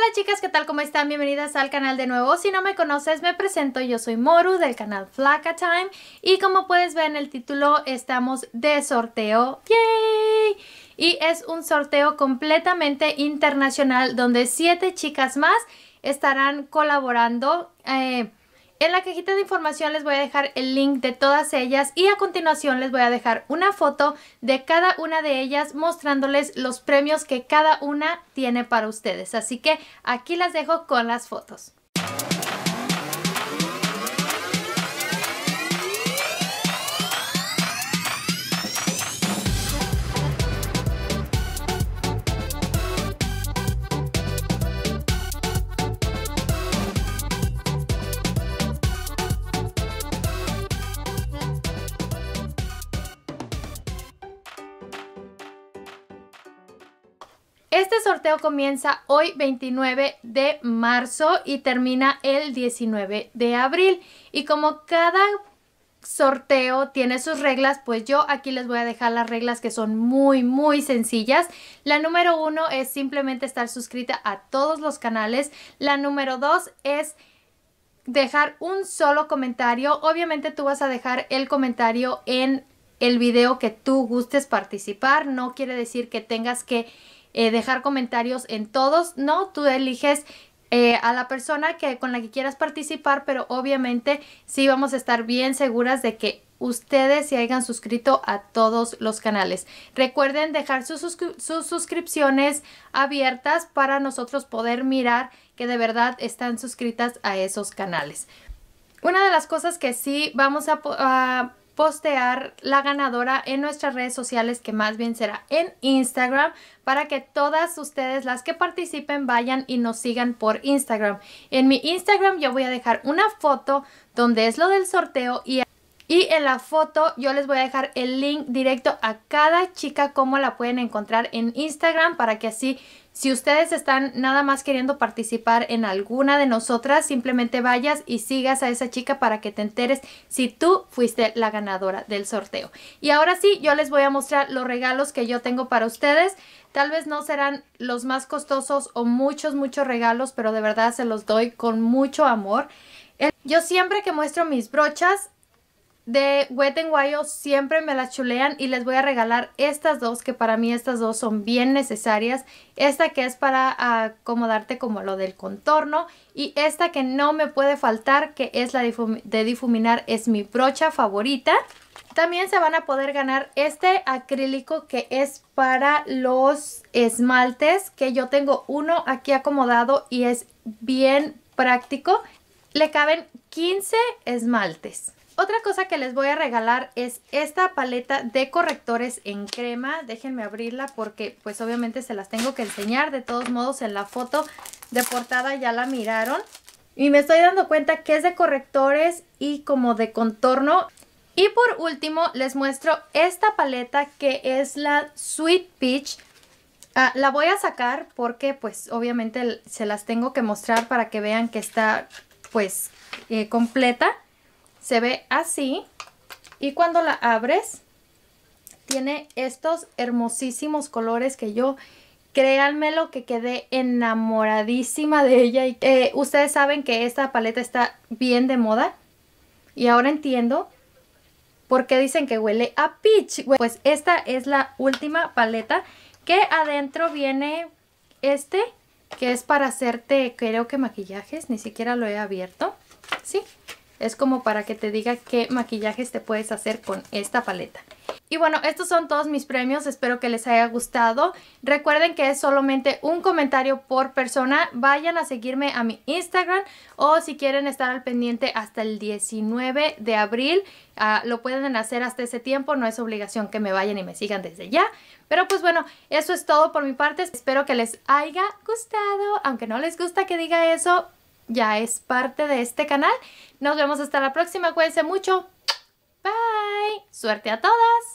hola chicas, ¿qué tal? ¿Cómo están? Bienvenidas al canal de nuevo. Si no me conoces, me presento. Yo soy Moru del canal Flaca Time. Y como puedes ver en el título, estamos de sorteo. ¡Yay! Y es un sorteo completamente internacional donde siete chicas más estarán colaborando eh, en la cajita de información les voy a dejar el link de todas ellas y a continuación les voy a dejar una foto de cada una de ellas mostrándoles los premios que cada una tiene para ustedes. Así que aquí las dejo con las fotos. Este sorteo comienza hoy 29 de marzo y termina el 19 de abril. Y como cada sorteo tiene sus reglas, pues yo aquí les voy a dejar las reglas que son muy, muy sencillas. La número uno es simplemente estar suscrita a todos los canales. La número dos es dejar un solo comentario. Obviamente tú vas a dejar el comentario en el video que tú gustes participar. No quiere decir que tengas que eh, dejar comentarios en todos, no, tú eliges eh, a la persona que, con la que quieras participar, pero obviamente sí vamos a estar bien seguras de que ustedes se hayan suscrito a todos los canales. Recuerden dejar sus, sus, suscripciones abiertas para nosotros poder mirar que de verdad están suscritas a esos canales. Una de las cosas que sí vamos a postear la ganadora en nuestras redes sociales, que más bien será en Instagram, para que todas ustedes, las que participen, vayan y nos sigan por Instagram. En mi Instagram yo voy a dejar una foto donde es lo del sorteo y y en la foto yo les voy a dejar el link directo a cada chica, como la pueden encontrar en Instagram, para que así, si ustedes están nada más queriendo participar en alguna de nosotras, simplemente vayas y sigas a esa chica para que te enteres si tú fuiste la ganadora del sorteo. Y ahora sí, yo les voy a mostrar los regalos que yo tengo para ustedes. Tal vez no serán los más costosos o muchos, muchos regalos, pero de verdad se los doy con mucho amor. Yo siempre que muestro mis brochas de Wet n Wild siempre me las chulean y les voy a regalar estas dos que para mí estas dos son bien necesarias. Esta que es para acomodarte como lo del contorno y esta que no me puede faltar que es la de difuminar es mi brocha favorita. También se van a poder ganar este acrílico que es para los esmaltes que yo tengo uno aquí acomodado y es bien práctico. Le caben 15 esmaltes. Otra cosa que les voy a regalar es esta paleta de correctores en crema. Déjenme abrirla porque pues obviamente se las tengo que enseñar. De todos modos en la foto de portada ya la miraron. Y me estoy dando cuenta que es de correctores y como de contorno. Y por último les muestro esta paleta que es la Sweet Peach. Ah, la voy a sacar porque pues obviamente se las tengo que mostrar para que vean que está pues eh, completa. Se ve así y cuando la abres tiene estos hermosísimos colores que yo créanme lo que quedé enamoradísima de ella. Y, eh, ustedes saben que esta paleta está bien de moda y ahora entiendo por qué dicen que huele a peach. Pues esta es la última paleta que adentro viene este que es para hacerte creo que maquillajes, ni siquiera lo he abierto, ¿sí? Es como para que te diga qué maquillajes te puedes hacer con esta paleta. Y bueno, estos son todos mis premios, espero que les haya gustado. Recuerden que es solamente un comentario por persona. Vayan a seguirme a mi Instagram o si quieren estar al pendiente hasta el 19 de abril, ah, lo pueden hacer hasta ese tiempo. No es obligación que me vayan y me sigan desde ya. Pero pues bueno, eso es todo por mi parte. Espero que les haya gustado. Aunque no les gusta que diga eso, ya es parte de este canal. Nos vemos hasta la próxima, cuídense mucho. Bye. Suerte a todas.